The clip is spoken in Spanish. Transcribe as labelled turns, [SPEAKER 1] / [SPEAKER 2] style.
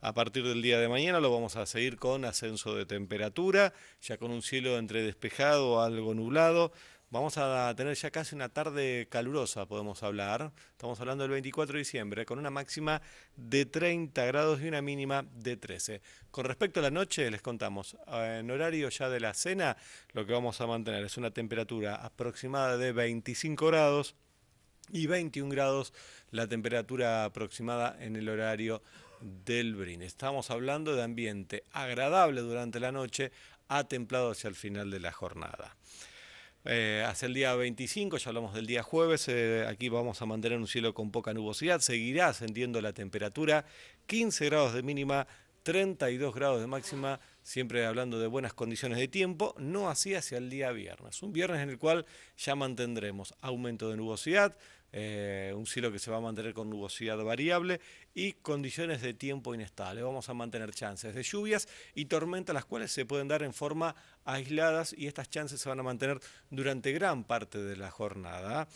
[SPEAKER 1] A partir del día de mañana lo vamos a seguir con ascenso de temperatura, ya con un cielo entre despejado, algo nublado. Vamos a tener ya casi una tarde calurosa, podemos hablar. Estamos hablando del 24 de diciembre, con una máxima de 30 grados y una mínima de 13. Con respecto a la noche, les contamos, en horario ya de la cena, lo que vamos a mantener es una temperatura aproximada de 25 grados y 21 grados la temperatura aproximada en el horario del Brin. Estamos hablando de ambiente agradable durante la noche, templado hacia el final de la jornada. Eh, hacia el día 25, ya hablamos del día jueves, eh, aquí vamos a mantener un cielo con poca nubosidad, seguirá ascendiendo la temperatura, 15 grados de mínima, 32 grados de máxima, siempre hablando de buenas condiciones de tiempo, no así hacia el día viernes. Un viernes en el cual ya mantendremos aumento de nubosidad, eh, un cielo que se va a mantener con nubosidad variable y condiciones de tiempo inestable. Vamos a mantener chances de lluvias y tormentas, las cuales se pueden dar en forma aisladas y estas chances se van a mantener durante gran parte de la jornada.